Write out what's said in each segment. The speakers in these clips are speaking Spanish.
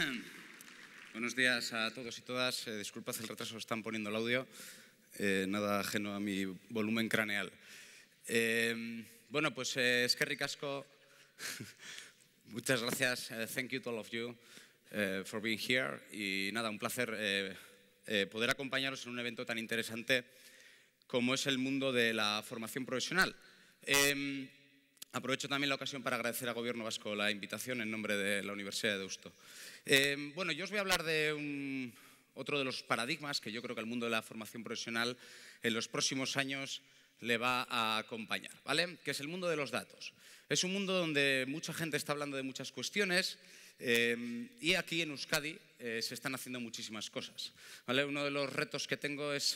Buenos días a todos y todas. Eh, Disculpas el retraso, están poniendo el audio. Eh, nada ajeno a mi volumen craneal. Eh, bueno, pues es que ricasco. Muchas gracias. thank you to all of you for being here. Y nada, un placer poder acompañaros en un evento tan interesante como es el mundo de la formación profesional. Em, Aprovecho también la ocasión para agradecer al Gobierno vasco la invitación en nombre de la Universidad de Deusto. Eh, bueno, yo os voy a hablar de otro de los paradigmas que yo creo que el mundo de la formación profesional en los próximos años le va a acompañar, ¿vale? Que es el mundo de los datos. Es un mundo donde mucha gente está hablando de muchas cuestiones eh, y aquí en Euskadi eh, se están haciendo muchísimas cosas, ¿vale? Uno de los retos que tengo es,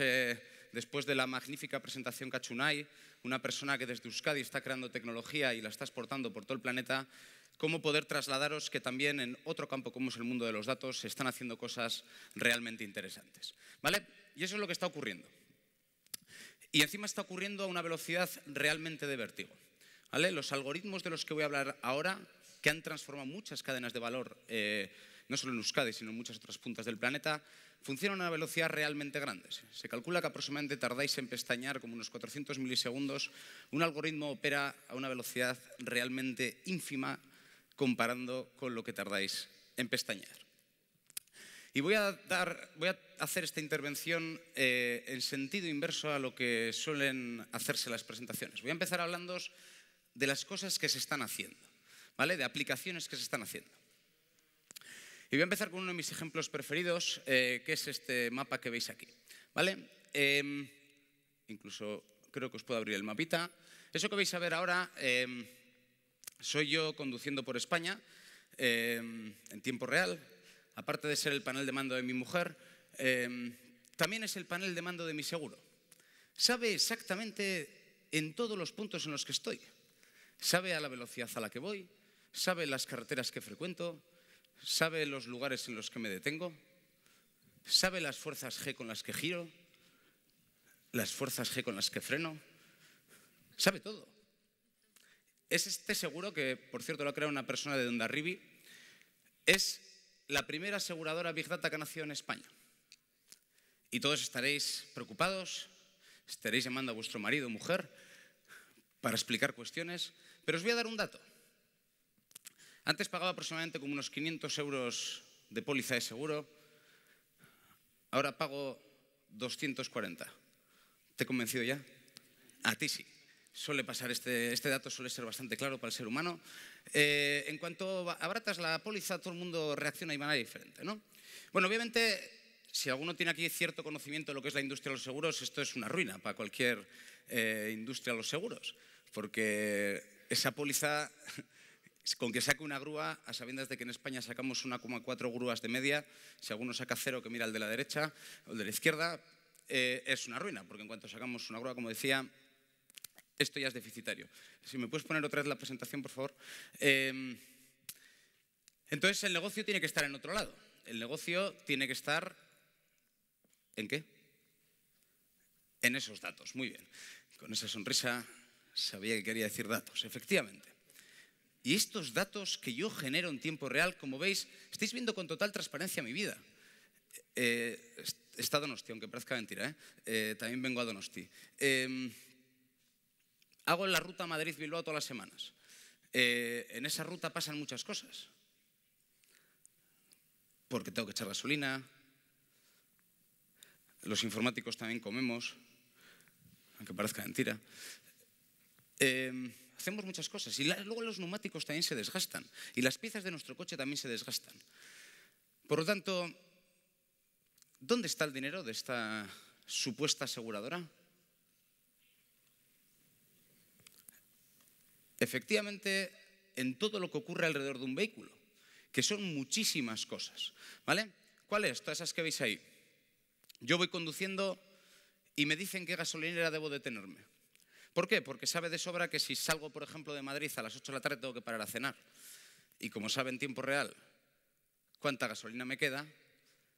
después de la magnífica presentación que ha hecho UNAI una persona que desde Euskadi está creando tecnología y la está exportando por todo el planeta, cómo poder trasladaros que también en otro campo como es el mundo de los datos se están haciendo cosas realmente interesantes. ¿Vale? Y eso es lo que está ocurriendo. Y encima está ocurriendo a una velocidad realmente de vértigo. ¿Vale? Los algoritmos de los que voy a hablar ahora, que han transformado muchas cadenas de valor, eh, no solo en Euskadi, sino en muchas otras puntas del planeta, Funcionan a una velocidad realmente grande. Se calcula que aproximadamente tardáis en pestañear como unos 400 milisegundos. Un algoritmo opera a una velocidad realmente ínfima comparando con lo que tardáis en pestañear. Y voy a, hacer esta intervención eh, en sentido inverso a lo que suelen hacerse las presentaciones. Voy a empezar hablando de las cosas que se están haciendo, ¿vale? de aplicaciones que se están haciendo. Y voy a empezar con uno de mis ejemplos preferidos, eh, que es este mapa que veis aquí. ¿Vale? Em, incluso creo que os puedo abrir el mapita. Eso que vais a ver ahora em, soy yo conduciendo por España em, en tiempo real. Aparte de ser el panel de mando de mi mujer, también es el panel de mando de mi seguro. Sabe exactamente en todos los puntos en los que estoy. Sabe a la velocidad a la que voy, sabe las carreteras que frecuento, sabe los lugares en los que me detengo, sabe las fuerzas G con las que giro, las fuerzas G con las que freno, sabe todo. Es este seguro que, por cierto, lo ha creado una persona de Ribi, es la primera aseguradora Big Data que nació en España. Y todos estaréis preocupados, estaréis llamando a vuestro marido o mujer para explicar cuestiones, pero os voy a dar un dato. Antes pagaba aproximadamente como unos 500 euros de póliza de seguro, ahora pago 240. ¿Te he convencido ya? A ti sí. Suele pasar este, este dato, suele ser bastante claro para el ser humano. Eh, en cuanto abratas la póliza, todo el mundo reacciona de manera diferente. Bueno, obviamente si alguno tiene aquí cierto conocimiento de lo que es la industria de los seguros, esto es una ruina para cualquier eh, industria de los seguros, porque esa póliza con que saque una grúa, a sabiendas de que en España sacamos 1,4 grúas de media, si alguno saca cero que mira el de la derecha o el de la izquierda, eh, es una ruina, porque en cuanto sacamos una grúa, como decía, esto ya es deficitario. Si me puedes poner otra vez la presentación, por favor. Em, entonces el negocio tiene que estar en otro lado. El negocio tiene que estar... ¿En qué? En esos datos, muy bien. Con esa sonrisa sabía que quería decir datos, efectivamente. Y estos datos que yo genero en tiempo real, como veis, estáis viendo con total transparencia mi vida. Eh, está Donosti, aunque parezca mentira, ¿eh? eh también vengo a Donosti. Em, hago la ruta Madrid-Bilbao todas las semanas. Eh, en esa ruta pasan muchas cosas. Porque tengo que echar gasolina, los informáticos también comemos, aunque parezca mentira. Em, hacemos muchas cosas. Y luego los neumáticos también se desgastan. Y las piezas de nuestro coche también se desgastan. Por lo tanto, ¿dónde está el dinero de esta supuesta aseguradora? Efectivamente, en todo lo que ocurre alrededor de un vehículo, que son muchísimas cosas. ¿Vale? ¿Cuáles? Todas esas que veis ahí. Yo voy conduciendo y me dicen qué gasolinera debo detenerme. ¿Por qué? Porque sabe de sobra que si salgo, por ejemplo, de Madrid a las 8 de la tarde tengo que parar a cenar. Y como sabe en tiempo real cuánta gasolina me queda,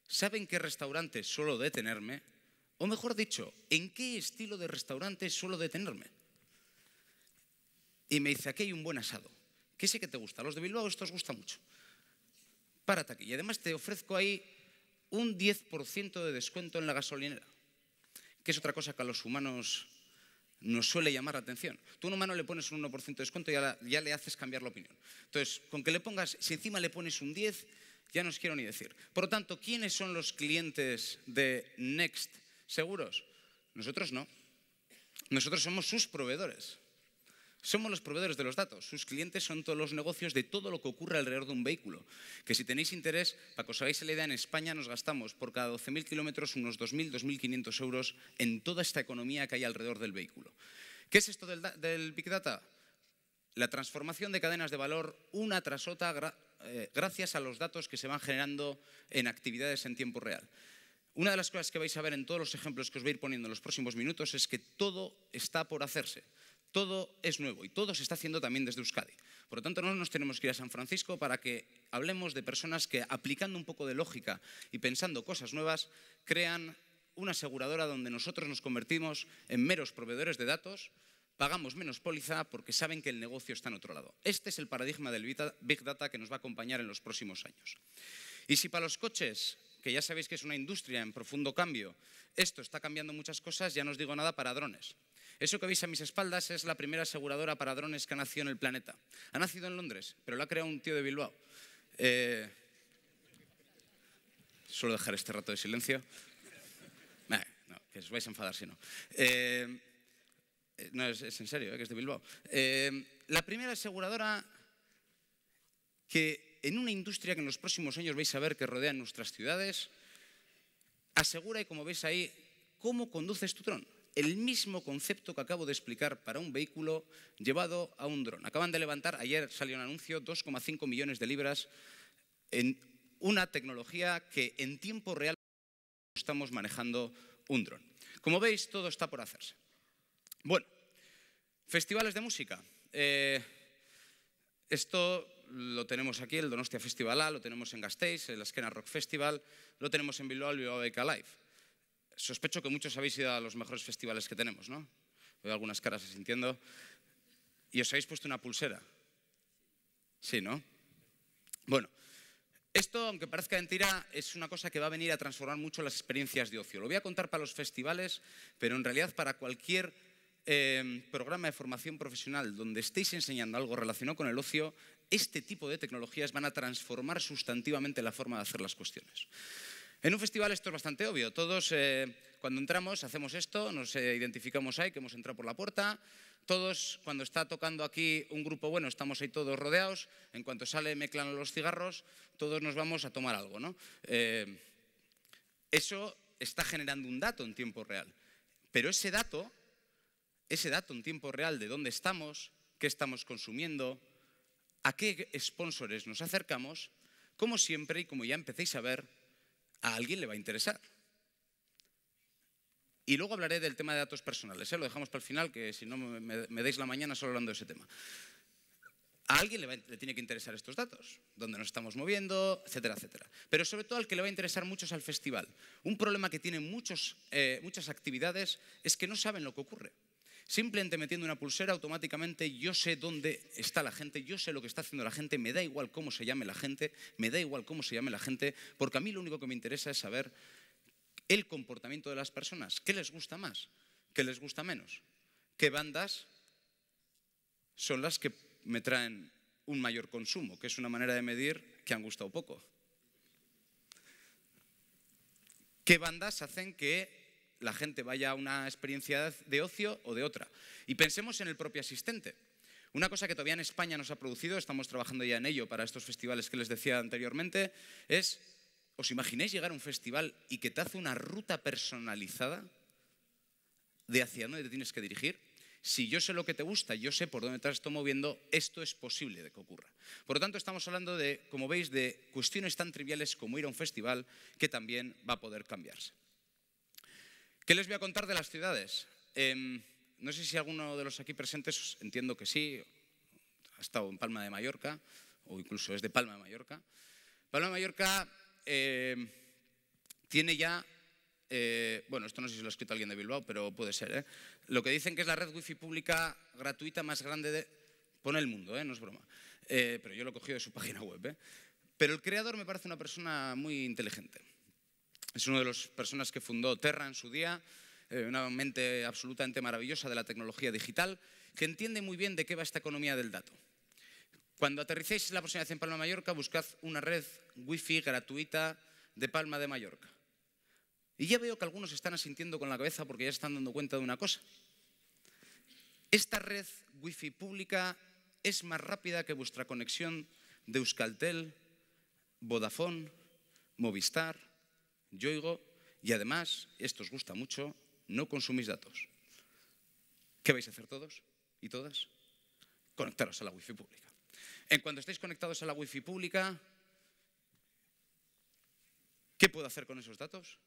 sabe en qué restaurante suelo detenerme, o mejor dicho, en qué estilo de restaurante suelo detenerme. Y me dice, aquí hay un buen asado, que sé que te gusta, los de Bilbao estos gusta mucho. Párate aquí. Y además te ofrezco ahí un 10% de descuento en la gasolinera, que es otra cosa que a los humanos nos suele llamar la atención. Tú a un humano le pones un 1% de descuento y ya, le haces cambiar la opinión. Entonces, con que le pongas, si encima le pones un 10, ya no os quiero ni decir. Por lo tanto, ¿quiénes son los clientes de Next Seguros? Nosotros no. Nosotros somos sus proveedores. Somos los proveedores de los datos. Sus clientes son todos los negocios de todo lo que ocurre alrededor de un vehículo. Que si tenéis interés, para que os hagáis la idea, en España nos gastamos por cada 12.000 kilómetros unos 2.000, 2.500 euros en toda esta economía que hay alrededor del vehículo. ¿Qué es esto del, Big Data? La transformación de cadenas de valor una tras otra eh, gracias a los datos que se van generando en actividades en tiempo real. Una de las cosas que vais a ver en todos los ejemplos que os voy a ir poniendo en los próximos minutos es que todo está por hacerse todo es nuevo y todo se está haciendo también desde Euskadi. Por lo tanto, no nos tenemos que ir a San Francisco para que hablemos de personas que, aplicando un poco de lógica y pensando cosas nuevas, crean una aseguradora donde nosotros nos convertimos en meros proveedores de datos, pagamos menos póliza porque saben que el negocio está en otro lado. Este es el paradigma del Big Data que nos va a acompañar en los próximos años. Y si para los coches, que ya sabéis que es una industria en profundo cambio, esto está cambiando muchas cosas, ya no os digo nada para drones. Eso que veis a mis espaldas es la primera aseguradora para drones que ha nacido en el planeta. Ha nacido en Londres, pero lo ha creado un tío de Bilbao. Eh, suelo dejar este rato de silencio. no, que os vais a enfadar si no. Eh, eh, no, es, en serio, que es de Bilbao. la primera aseguradora que en una industria que en los próximos años vais a ver que rodea nuestras ciudades, asegura y como veis ahí, cómo conduces tu dron el mismo concepto que acabo de explicar para un vehículo llevado a un dron. Acaban de levantar, ayer salió un anuncio, 2,5 millones de libras en una tecnología que en tiempo real estamos manejando un dron. Como veis, todo está por hacerse. Bueno, festivales de música. Eh, esto lo tenemos aquí, el Donostia Festival A, lo tenemos en Gasteiz, el Esquena Rock Festival, lo tenemos en Bilbao, el Bilbao Beca Live sospecho que muchos habéis ido a los mejores festivales que tenemos, ¿no? Veo algunas caras asintiendo. Y os habéis puesto una pulsera. Sí, ¿no? Bueno, esto, aunque parezca mentira, es una cosa que va a venir a transformar mucho las experiencias de ocio. Lo voy a contar para los festivales, pero en realidad para cualquier em, programa de formación profesional donde estéis enseñando algo relacionado con el ocio, este tipo de tecnologías van a transformar sustantivamente la forma de hacer las cuestiones. En un festival esto es bastante obvio. Todos, eh, cuando entramos, hacemos esto, nos eh, identificamos ahí, que hemos entrado por la puerta. Todos, cuando está tocando aquí un grupo bueno, estamos ahí todos rodeados. En cuanto sale, mezclan los cigarros, todos nos vamos a tomar algo. ¿no? Eh, eso está generando un dato en tiempo real. Pero ese dato, ese dato en tiempo real de dónde estamos, qué estamos consumiendo, a qué sponsores nos acercamos, como siempre y como ya empecéis a ver, a alguien le va a interesar. Y luego hablaré del tema de datos personales, ¿eh? lo dejamos para el final, que si no me, deis la mañana solo hablando de ese tema. A alguien le, tiene que interesar estos datos, dónde nos estamos moviendo, etcétera, etcétera. Pero sobre todo al que le va a interesar mucho es al festival. Un problema que tienen muchos, eh, muchas actividades es que no saben lo que ocurre. Simplemente metiendo una pulsera, automáticamente yo sé dónde está la gente, yo sé lo que está haciendo la gente, me da igual cómo se llame la gente, me da igual cómo se llame la gente, porque a mí lo único que me interesa es saber el comportamiento de las personas, qué les gusta más, qué les gusta menos, qué bandas son las que me traen un mayor consumo, que es una manera de medir que han gustado poco. ¿Qué bandas hacen que la gente vaya a una experiencia de ocio o de otra. Y pensemos en el propio asistente. Una cosa que todavía en España nos ha producido, estamos trabajando ya en ello para estos festivales que les decía anteriormente, es, ¿os imaginéis llegar a un festival y que te hace una ruta personalizada de hacia dónde te tienes que dirigir? Si yo sé lo que te gusta, yo sé por dónde te estás moviendo, esto es posible de que ocurra. Por lo tanto, estamos hablando de, como veis, de cuestiones tan triviales como ir a un festival que también va a poder cambiarse. ¿Qué les voy a contar de las ciudades? Em, no sé si alguno de los aquí presentes, entiendo que sí, ha estado en Palma de Mallorca, o incluso es de Palma de Mallorca. Palma de Mallorca em, tiene ya, eh, bueno, esto no sé si lo ha escrito alguien de Bilbao, pero puede ser, ¿eh? lo que dicen que es la red wifi pública gratuita más grande de... Pone el mundo, ¿eh? no es broma, eh, pero yo lo he cogido de su página web. Pero el creador me parece una persona muy inteligente. Es una de las personas que fundó Terra en su día, eh, una mente absolutamente maravillosa de la tecnología digital, que entiende muy bien de qué va esta economía del dato. Cuando aterricéis la próxima vez en Palma de Mallorca, buscad una red wifi gratuita de Palma de Mallorca. Y ya veo que algunos están asintiendo con la cabeza porque ya están dando cuenta de una cosa. Esta red wifi pública es más rápida que vuestra conexión de Euskaltel, Vodafone, Movistar, yo digo, y además, esto os gusta mucho, no consumís datos. ¿Qué vais a hacer todos y todas? Conectaros a la wifi pública. En cuanto estéis conectados a la wifi pública, ¿qué puedo hacer con esos datos?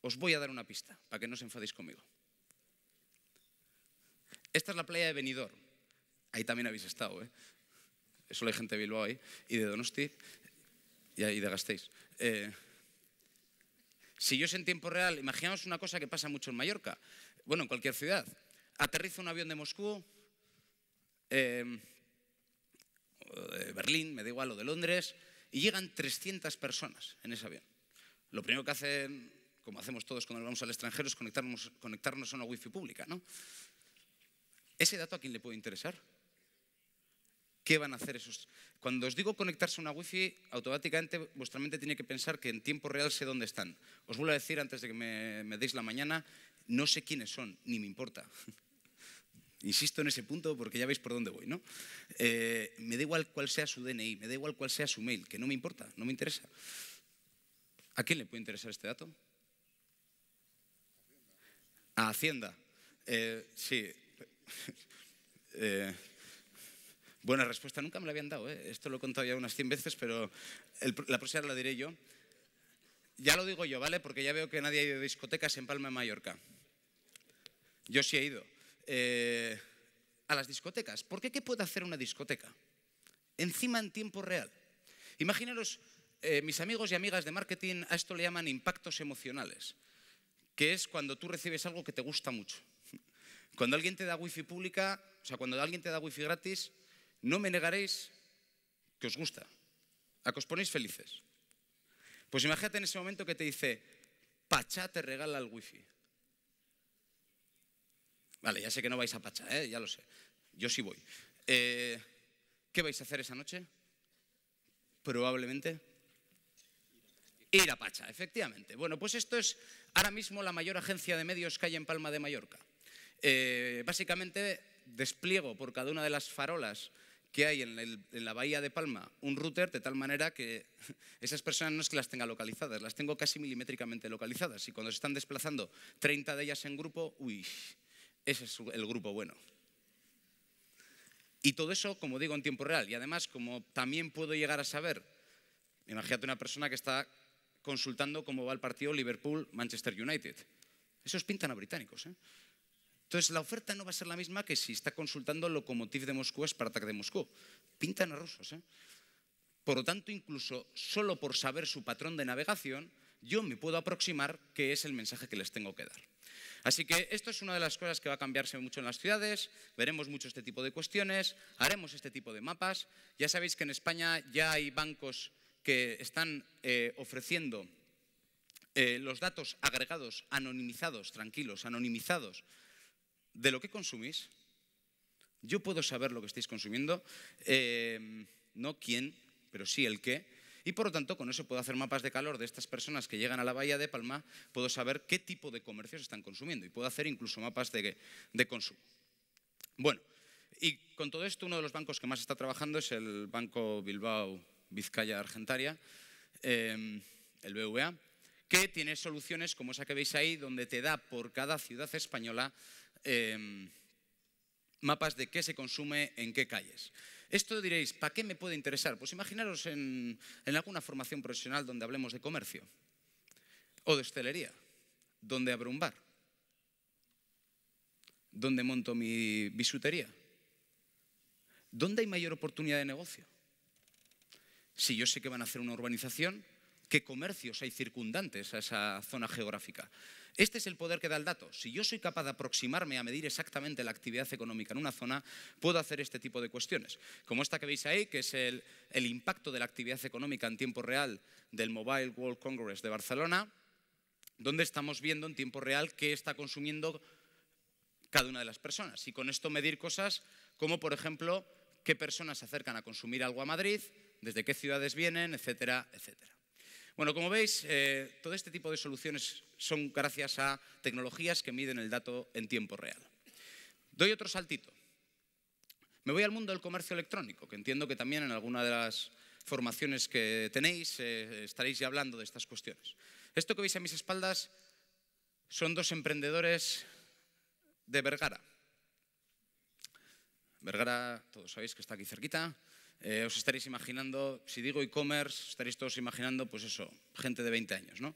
Os voy a dar una pista para que no os enfadéis conmigo. Esta es la playa de Benidorm. Ahí también habéis estado, ¿eh? Solo hay gente de Bilbao ahí y de Donosti y de Gasteiz. Eh, si yo es en tiempo real, imaginaos una cosa que pasa mucho en Mallorca, bueno, en cualquier ciudad. Aterriza un avión de Moscú, em, de Berlín, me da igual, o de Londres, y llegan 300 personas en ese avión. Lo primero que hacen, como hacemos todos cuando vamos al extranjero, es conectarnos, conectarnos a una wifi pública, ¿no? ¿Ese dato a quién le puede interesar? ¿Qué van a hacer esos? Cuando os digo conectarse a una wifi, automáticamente vuestra mente tiene que pensar que en tiempo real sé dónde están. Os vuelvo a decir antes de que me, me deis la mañana, no sé quiénes son, ni me importa. Insisto en ese punto porque ya veis por dónde voy, ¿no? Eh, me da igual cuál sea su DNI, me da igual cuál sea su mail, que no me importa, no me interesa. ¿A quién le puede interesar este dato? A Hacienda. Eh, sí. Eh, Buena respuesta, nunca me la habían dado, ¿eh? esto lo he contado ya unas 100 veces, pero la próxima la diré yo. Ya lo digo yo, ¿vale? Porque ya veo que nadie ha ido a discotecas en Palma de Mallorca. Yo sí he ido. Eh, a las discotecas. ¿Por qué? ¿Qué puede hacer una discoteca? Encima en tiempo real. Imaginaros, eh, mis amigos y amigas de marketing, a esto le llaman impactos emocionales, que es cuando tú recibes algo que te gusta mucho. Cuando alguien te da wifi pública, o sea, cuando alguien te da wifi gratis, no me negaréis que os gusta, a que os ponéis felices. Pues imagínate en ese momento que te dice, Pacha te regala el wifi. Vale, ya sé que no vais a Pacha, ¿eh? ya lo sé. Yo sí voy. Eh, ¿Qué vais a hacer esa noche? Probablemente ir a Pacha, efectivamente. Bueno, pues esto es ahora mismo la mayor agencia de medios que hay en Palma de Mallorca. Eh, básicamente despliego por cada una de las farolas que hay en, la bahía de Palma un router de tal manera que esas personas no es que las tenga localizadas, las tengo casi milimétricamente localizadas. Y cuando se están desplazando 30 de ellas en grupo, uy, ese es el grupo bueno. Y todo eso, como digo, en tiempo real. Y además, como también puedo llegar a saber, imagínate una persona que está consultando cómo va el partido Liverpool-Manchester United. Esos pintan a británicos. ¿eh? Entonces, la oferta no va a ser la misma que si está consultando Locomotiv de Moscú para Spartak de Moscú. Pintan a rusos. ¿eh? Por lo tanto, incluso solo por saber su patrón de navegación, yo me puedo aproximar qué es el mensaje que les tengo que dar. Así que esto es una de las cosas que va a cambiarse mucho en las ciudades, veremos mucho este tipo de cuestiones, haremos este tipo de mapas. Ya sabéis que en España ya hay bancos que están eh, ofreciendo eh, los datos agregados, anonimizados, tranquilos, anonimizados, de lo que consumís. Yo puedo saber lo que estáis consumiendo, eh, no quién, pero sí el qué. Y por lo tanto, con eso puedo hacer mapas de calor de estas personas que llegan a la bahía de Palma, puedo saber qué tipo de comercios están consumiendo y puedo hacer incluso mapas de, consumo. Bueno, y con todo esto, uno de los bancos que más está trabajando es el Banco Bilbao Vizcaya Argentaria, em, el BVA, que tiene soluciones como esa que veis ahí, donde te da por cada ciudad española Em, mapas de qué se consume en qué calles. Esto diréis, ¿para qué me puede interesar? Pues imaginaros en, en alguna formación profesional donde hablemos de comercio o de hostelería, donde abro un bar, donde monto mi bisutería. ¿Dónde hay mayor oportunidad de negocio? Si yo sé que van a hacer una urbanización, qué comercios hay circundantes a esa zona geográfica. Este es el poder que da el dato. Si yo soy capaz de aproximarme a medir exactamente la actividad económica en una zona, puedo hacer este tipo de cuestiones. Como esta que veis ahí, que es el, impacto de la actividad económica en tiempo real del Mobile World Congress de Barcelona, donde estamos viendo en tiempo real qué está consumiendo cada una de las personas. Y con esto medir cosas como, por ejemplo, qué personas se acercan a consumir algo a Madrid, desde qué ciudades vienen, etcétera, etcétera. Bueno, como veis, eh, todo este tipo de soluciones son gracias a tecnologías que miden el dato en tiempo real. Doy otro saltito. Me voy al mundo del comercio electrónico, que entiendo que también en alguna de las formaciones que tenéis eh, estaréis ya hablando de estas cuestiones. Esto que veis a mis espaldas son dos emprendedores de Vergara. Vergara, todos sabéis que está aquí cerquita. Eh, os estaréis imaginando, si digo e-commerce, estaréis todos imaginando, pues eso, gente de 20 años, ¿no?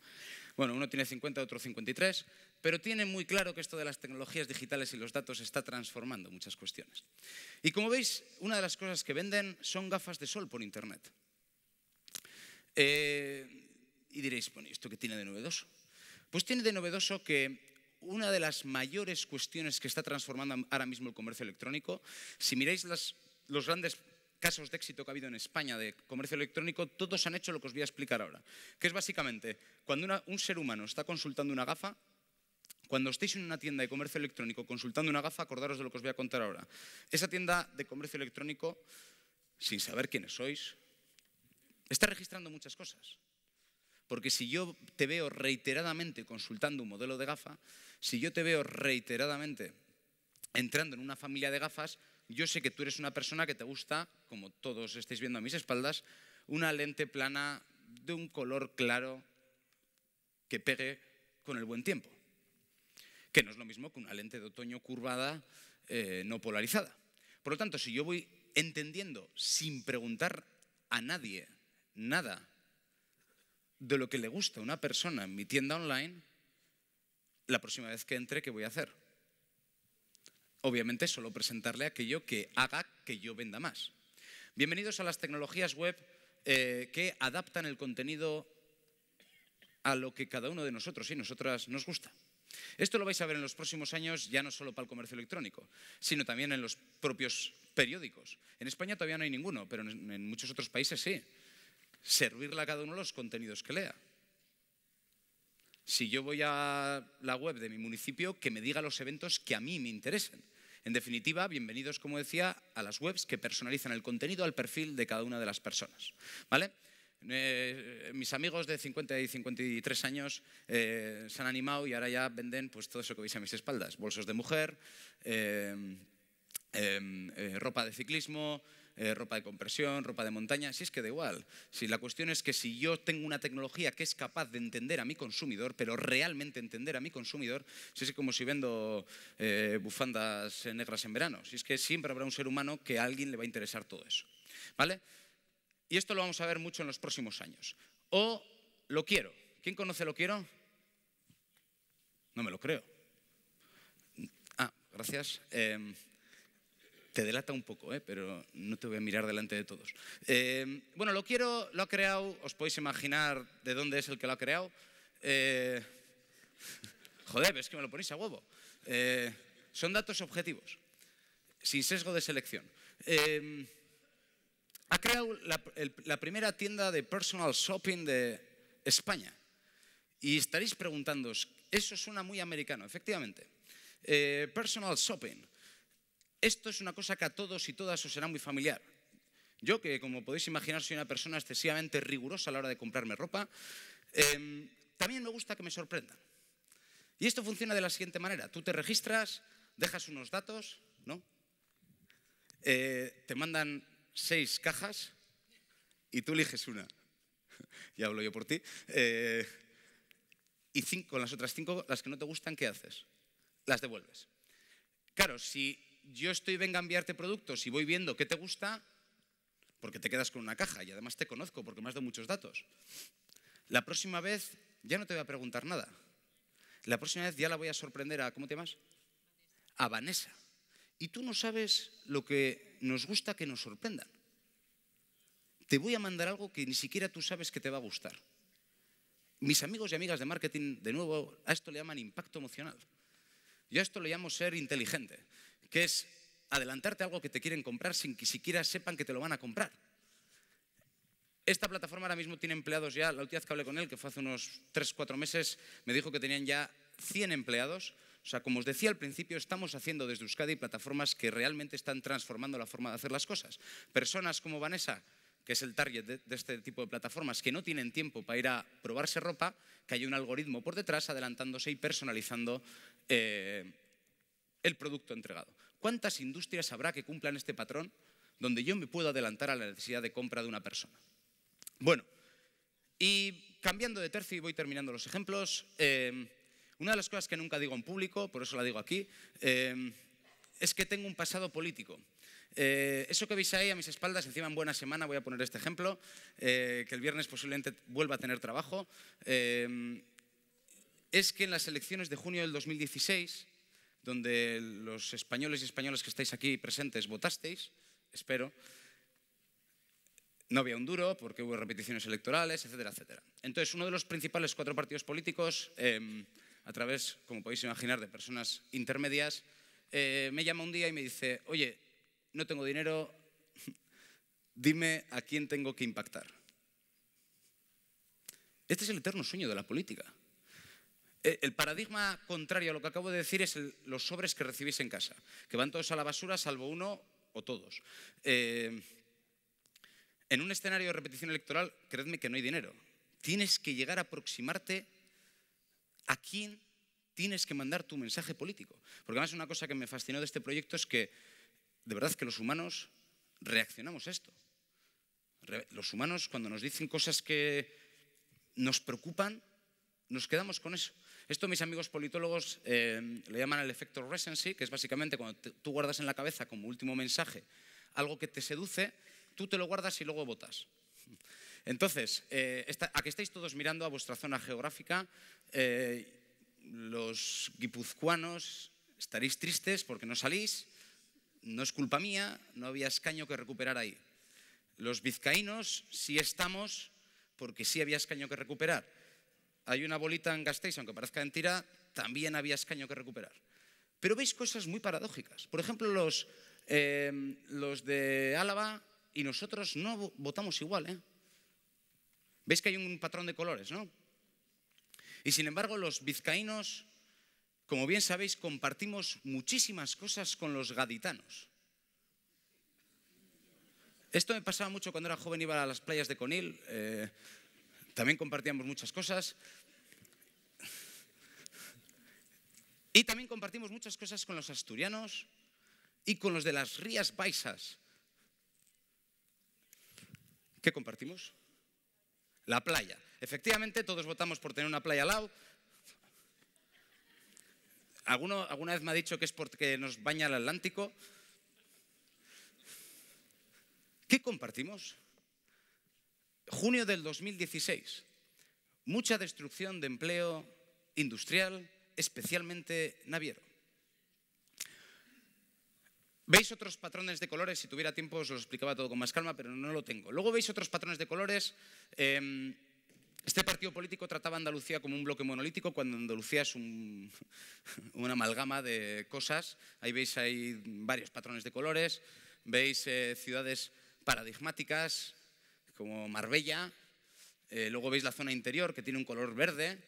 Bueno, uno tiene 50, otro 53, pero tiene muy claro que esto de las tecnologías digitales y los datos está transformando muchas cuestiones. Y como veis, una de las cosas que venden son gafas de sol por Internet. Eh, y diréis, bueno, ¿esto qué tiene de novedoso? Pues tiene de novedoso que una de las mayores cuestiones que está transformando ahora mismo el comercio electrónico, si miráis las, los grandes casos de éxito que ha habido en España de comercio electrónico, todos han hecho lo que os voy a explicar ahora, que es básicamente cuando un ser humano está consultando una gafa, cuando estéis en una tienda de comercio electrónico consultando una gafa, acordaros de lo que os voy a contar ahora. Esa tienda de comercio electrónico, sin saber quiénes sois, está registrando muchas cosas. Porque si yo te veo reiteradamente consultando un modelo de gafa, si yo te veo reiteradamente entrando en una familia de gafas, yo sé que tú eres una persona que te gusta, como todos estáis viendo a mis espaldas, una lente plana de un color claro que pegue con el buen tiempo. Que no es lo mismo que una lente de otoño curvada eh, no polarizada. Por lo tanto, si yo voy entendiendo sin preguntar a nadie nada de lo que le gusta a una persona en mi tienda online, la próxima vez que entre, ¿qué voy a hacer? obviamente solo presentarle aquello que haga que yo venda más. Bienvenidos a las tecnologías web eh, que adaptan el contenido a lo que cada uno de nosotros y nosotras nos gusta. Esto lo vais a ver en los próximos años, ya no solo para el comercio electrónico, sino también en los propios periódicos. En España todavía no hay ninguno, pero en, en muchos otros países sí. Servirle a cada uno los contenidos que lea si yo voy a la web de mi municipio, que me diga los eventos que a mí me interesen. En definitiva, bienvenidos, como decía, a las webs que personalizan el contenido al perfil de cada una de las personas. ¿Vale? Eh, mis amigos de 50 y 53 años eh, se han animado y ahora ya venden pues, todo eso que veis a mis espaldas. Bolsos de mujer, eh, ropa de ciclismo, eh, ropa de compresión, ropa de montaña, si es que da igual. Si la cuestión es que si yo tengo una tecnología que es capaz de entender a mi consumidor, pero realmente entender a mi consumidor, si es como si vendo eh, bufandas negras en verano, si es que siempre habrá un ser humano que a alguien le va a interesar todo eso. ¿Vale? Y esto lo vamos a ver mucho en los próximos años. O lo quiero. ¿Quién conoce lo quiero? No me lo creo. Ah, gracias. Em, te delata un poco, ¿eh? pero no te voy a mirar delante de todos. Eh, bueno, lo quiero, lo ha creado, os podéis imaginar de dónde es el que lo ha creado. Eh, joder, es que me lo ponéis a huevo. son datos objetivos, sin sesgo de selección. ha creado la, primera tienda de personal shopping de España. Y estaréis preguntándoos, eso suena muy americano, efectivamente. personal shopping. Esto es una cosa que a todos y todas os será muy familiar. Yo, que como podéis imaginar soy una persona excesivamente rigurosa a la hora de comprarme ropa, em, también me gusta que me sorprendan. Y esto funciona de la siguiente manera. Tú te registras, dejas unos datos, ¿no? Eh, te mandan seis cajas y tú eliges una. ya hablo yo por ti. Eh, y cinco, las otras cinco, las que no te gustan, ¿qué haces? Las devuelves. Claro, si yo estoy venga a enviarte productos y voy viendo qué te gusta, porque te quedas con una caja y además te conozco porque me has dado muchos datos. La próxima vez ya no te voy a preguntar nada. La próxima vez ya la voy a sorprender a, ¿cómo te llamas? A Vanessa. Y tú no sabes lo que nos gusta que nos sorprendan. Te voy a mandar algo que ni siquiera tú sabes que te va a gustar. Mis amigos y amigas de marketing, de nuevo, a esto le llaman impacto emocional. Yo a esto le llamo ser inteligente que es adelantarte algo que te quieren comprar sin que siquiera sepan que te lo van a comprar. Esta plataforma ahora mismo tiene empleados ya, la última vez que hablé con él, que fue hace unos 3-4 meses, me dijo que tenían ya 100 empleados. O sea, como os decía al principio, estamos haciendo desde Euskadi plataformas que realmente están transformando la forma de hacer las cosas. Personas como Vanessa, que es el target de, este tipo de plataformas, que no tienen tiempo para ir a probarse ropa, que hay un algoritmo por detrás adelantándose y personalizando eh, el producto entregado. ¿Cuántas industrias habrá que cumplan este patrón donde yo me puedo adelantar a la necesidad de compra de una persona? Bueno, y cambiando de tercio y voy terminando los ejemplos, eh, una de las cosas que nunca digo en público, por eso la digo aquí, eh, es que tengo un pasado político. Eh, eso que veis ahí a mis espaldas, encima en buena semana voy a poner este ejemplo, que el viernes posiblemente vuelva a tener trabajo, es que en las elecciones de junio del 2016 donde los españoles y españolas que estáis aquí presentes votasteis, espero. No había un duro porque hubo repeticiones electorales, etcétera, etcétera. Entonces, uno de los principales cuatro partidos políticos, em, a través, como podéis imaginar, de personas intermedias, eh, me llama un día y me dice, oye, no tengo dinero, dime a quién tengo que impactar. Este es el eterno sueño de la política. Eh, el paradigma contrario a lo que acabo de decir es los sobres que recibís en casa, que van todos a la basura salvo uno o todos. Eh, en un escenario de repetición electoral, creedme que no hay dinero. Tienes que llegar a aproximarte a quién tienes que mandar tu mensaje político. Porque además una cosa que me fascinó de este proyecto es que de verdad que los humanos reaccionamos a esto. Los humanos cuando nos dicen cosas que nos preocupan, nos quedamos con eso. Esto mis amigos politólogos eh, le llaman el efecto recency, que es básicamente cuando tú guardas en la cabeza como último mensaje algo que te seduce, tú te lo guardas y luego votas. Entonces, eh, a que aquí estáis todos mirando a vuestra zona geográfica, eh, los guipuzcoanos estaréis tristes porque no salís, no es culpa mía, no había escaño que recuperar ahí. Los vizcaínos sí estamos porque sí había escaño que recuperar hay una bolita en Gasteiz, aunque parezca mentira, también había escaño que recuperar. Pero veis cosas muy paradójicas. Por ejemplo, los, eh, de Álava y nosotros no votamos igual. ¿eh? Veis que hay un patrón de colores, ¿no? Y sin embargo, los vizcaínos, como bien sabéis, compartimos muchísimas cosas con los gaditanos. Esto me pasaba mucho cuando era joven, iba a las playas de Conil. Eh, también compartíamos muchas cosas. Y también compartimos muchas cosas con los asturianos y con los de las Rías Paisas. ¿Qué compartimos? La playa. Efectivamente, todos votamos por tener una playa al lado. alguna vez me ha dicho que es porque nos baña el Atlántico. ¿Qué compartimos? Junio del 2016. Mucha destrucción de empleo industrial, especialmente naviero. Veis otros patrones de colores, si tuviera tiempo os lo explicaba todo con más calma, pero no lo tengo. Luego veis otros patrones de colores. Em, este partido político trataba a Andalucía como un bloque monolítico, cuando Andalucía es un, una amalgama de cosas. Ahí veis hay varios patrones de colores, veis eh, ciudades paradigmáticas como Marbella, eh, luego veis la zona interior que tiene un color verde,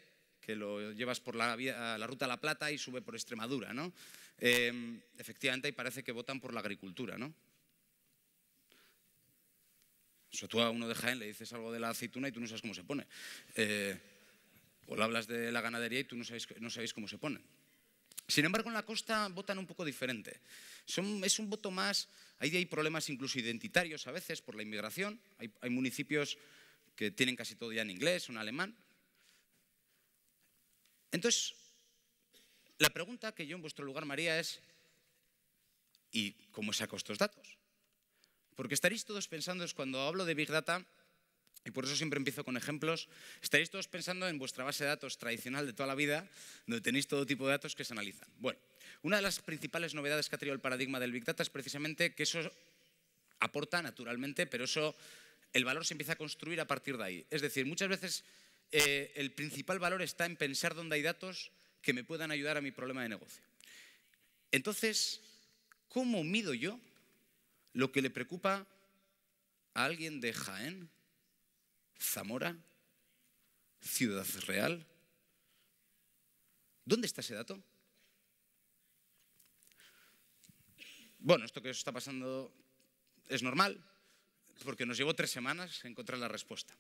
lo llevas por la, ruta a La Plata y sube por Extremadura, ¿no? Em, efectivamente, y parece que votan por la agricultura, ¿no? Eso tú a uno de Jaén le dices algo de la aceituna y tú no sabes cómo se pone. Eh, o le hablas de la ganadería y tú no sabéis, no sabéis cómo se pone. Sin embargo, en la costa votan un poco diferente. es un voto más, ahí hay problemas incluso identitarios a veces por la inmigración. Hay, hay municipios que tienen casi todo ya en inglés o en alemán, entonces, la pregunta que yo en vuestro lugar María es, ¿y cómo saco estos datos? Porque estaréis todos pensando, es cuando hablo de Big Data, y por eso siempre empiezo con ejemplos, estaréis todos pensando en vuestra base de datos tradicional de toda la vida, donde tenéis todo tipo de datos que se analizan. Bueno, una de las principales novedades que ha traído el paradigma del Big Data es precisamente que eso aporta naturalmente, pero eso, el valor se empieza a construir a partir de ahí. Es decir, muchas veces eh, el principal valor está en pensar dónde hay datos que me puedan ayudar a mi problema de negocio. Entonces, ¿cómo mido yo lo que le preocupa a alguien de Jaén, Zamora, Ciudad Real? ¿Dónde está ese dato? Bueno, esto que está pasando es normal, porque nos llevó tres semanas encontrar la respuesta.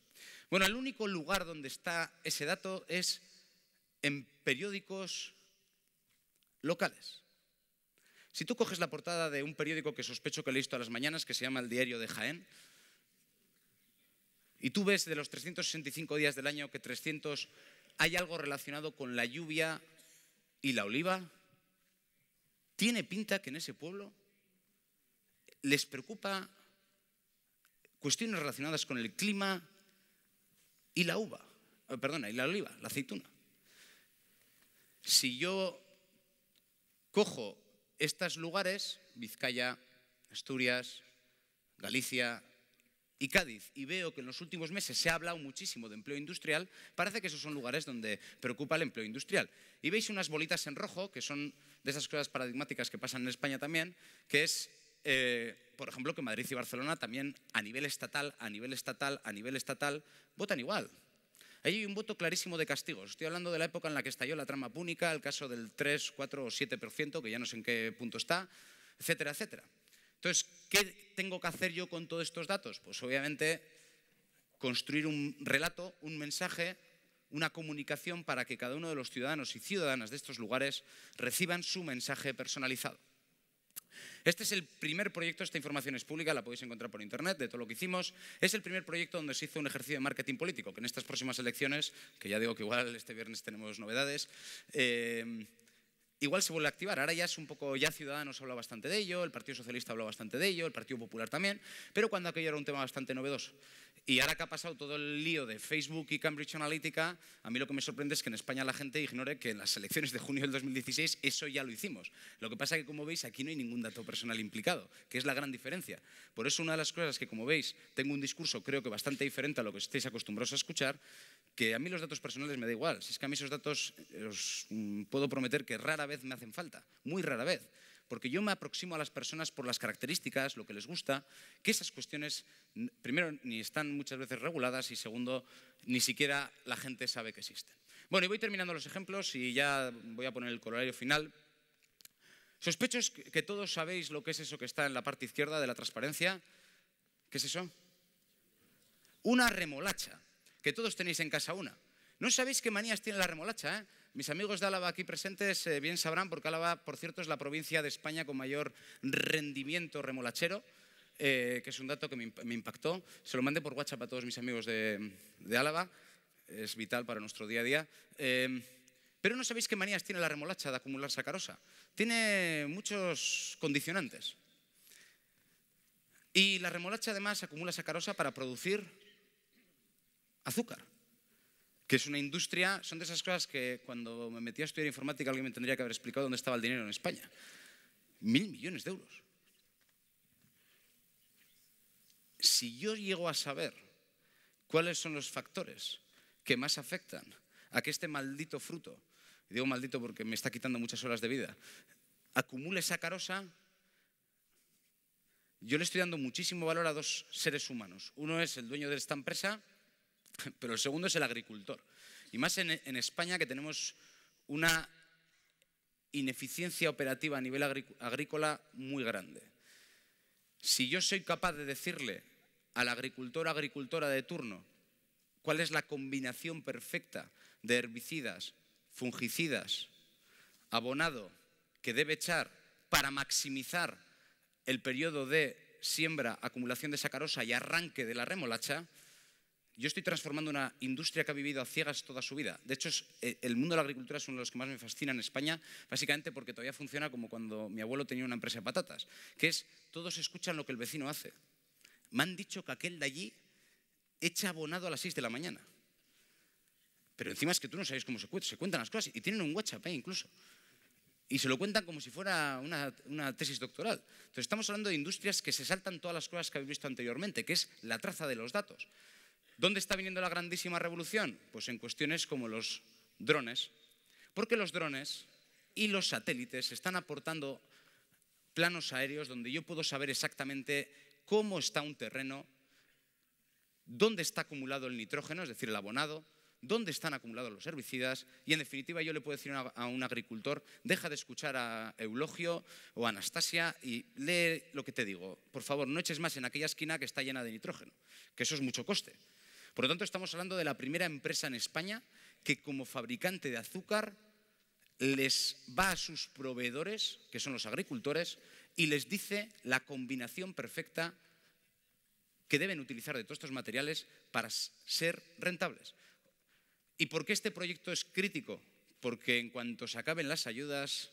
Bueno, el único lugar donde está ese dato es en periódicos locales. Si tú coges la portada de un periódico que sospecho que visto a las mañanas, que se llama El Diario de Jaén, y tú ves de los 365 días del año que 300 hay algo relacionado con la lluvia y la oliva, tiene pinta que en ese pueblo les preocupa cuestiones relacionadas con el clima y la uva, eh, perdona, y la oliva, la aceituna. Si yo cojo estos lugares, Vizcaya, Asturias, Galicia y Cádiz, y veo que en los últimos meses se ha hablado muchísimo de empleo industrial, parece que esos son lugares donde preocupa el empleo industrial. Y veis unas bolitas en rojo, que son de esas cosas paradigmáticas que pasan en España también, que es eh, por ejemplo, que Madrid y Barcelona también a nivel estatal, a nivel estatal, a nivel estatal, votan igual. Ahí hay un voto clarísimo de castigos. Estoy hablando de la época en la que estalló la trama púnica, el caso del 3, 4 o 7%, que ya no sé en qué punto está, etcétera, etcétera. Entonces, ¿qué tengo que hacer yo con todos estos datos? Pues obviamente construir un relato, un mensaje, una comunicación para que cada uno de los ciudadanos y ciudadanas de estos lugares reciban su mensaje personalizado. Este es el primer proyecto, esta información es pública, la podéis encontrar por internet, de todo lo que hicimos. Es el primer proyecto donde se hizo un ejercicio de marketing político, que en estas próximas elecciones, que ya digo que igual este viernes tenemos novedades, eh, igual se vuelve a activar. Ahora ya es un poco, ya Ciudadanos habla bastante de ello, el Partido Socialista habla bastante de ello, el Partido Popular también, pero cuando aquello era un tema bastante novedoso. Y ahora que ha pasado todo el lío de Facebook y Cambridge Analytica, a mí lo que me sorprende es que en España la gente ignore que en las elecciones de junio del 2016 eso ya lo hicimos. Lo que pasa es que, como veis, aquí no hay ningún dato personal implicado, que es la gran diferencia. Por eso una de las cosas que, como veis, tengo un discurso creo que bastante diferente a lo que estáis acostumbrados a escuchar, que a mí los datos personales me da igual. Si es que a mí esos datos eh, os mm, puedo prometer que rara vez me hacen falta, muy rara vez porque yo me aproximo a las personas por las características, lo que les gusta, que esas cuestiones, primero, ni están muchas veces reguladas y segundo, ni siquiera la gente sabe que existen. Bueno, y voy terminando los ejemplos y ya voy a poner el corolario final. Sospecho que todos sabéis lo que es eso que está en la parte izquierda de la transparencia. ¿Qué es eso? Una remolacha, que todos tenéis en casa una. No sabéis qué manías tiene la remolacha, ¿eh? Mis amigos de Álava aquí presentes eh, bien sabrán, porque Álava, por cierto, es la provincia de España con mayor rendimiento remolachero, eh, que es un dato que me, impactó. Se lo mandé por WhatsApp a todos mis amigos de, Álava, es vital para nuestro día a día. Em, pero no sabéis qué manías tiene la remolacha de acumular sacarosa. Tiene muchos condicionantes. Y la remolacha además acumula sacarosa para producir azúcar que es una industria, son de esas cosas que cuando me metí a estudiar informática alguien me tendría que haber explicado dónde estaba el dinero en España. Mil millones de euros. Si yo llego a saber cuáles son los factores que más afectan a que este maldito fruto, digo maldito porque me está quitando muchas horas de vida, acumule sacarosa, yo le estoy dando muchísimo valor a dos seres humanos. Uno es el dueño de esta empresa pero el segundo es el agricultor. Y más en, España que tenemos una ineficiencia operativa a nivel agrícola muy grande. Si yo soy capaz de decirle al agricultor o agricultora de turno cuál es la combinación perfecta de herbicidas, fungicidas, abonado que debe echar para maximizar el periodo de siembra, acumulación de sacarosa y arranque de la remolacha, yo estoy transformando una industria que ha vivido a ciegas toda su vida. De hecho, eh, el mundo de la agricultura es uno de los que más me fascina en España, básicamente porque todavía funciona como cuando mi abuelo tenía una empresa de patatas, que es todos escuchan lo que el vecino hace. Me han dicho que aquel de allí echa abonado a las 6 de la mañana. Pero encima es que tú no sabes cómo se, cuentan las cosas y tienen un WhatsApp eh, incluso. Y se lo cuentan como si fuera una, una tesis doctoral. Entonces estamos hablando de industrias que se saltan todas las cosas que habéis visto anteriormente, que es la traza de los datos. ¿Dónde está viniendo la grandísima revolución? Pues en cuestiones como los drones, porque los drones y los satélites están aportando planos aéreos donde yo puedo saber exactamente cómo está un terreno, dónde está acumulado el nitrógeno, es decir, el abonado, dónde están acumulados los herbicidas y en definitiva yo le puedo decir a un agricultor, deja de escuchar a Eulogio o a Anastasia y lee lo que te digo. Por favor, no eches más en aquella esquina que está llena de nitrógeno, que eso es mucho coste. Por lo tanto, estamos hablando de la primera empresa en España que como fabricante de azúcar les va a sus proveedores, que son los agricultores, y les dice la combinación perfecta que deben utilizar de todos estos materiales para ser rentables. ¿Y por qué este proyecto es crítico? Porque en cuanto se acaben las ayudas,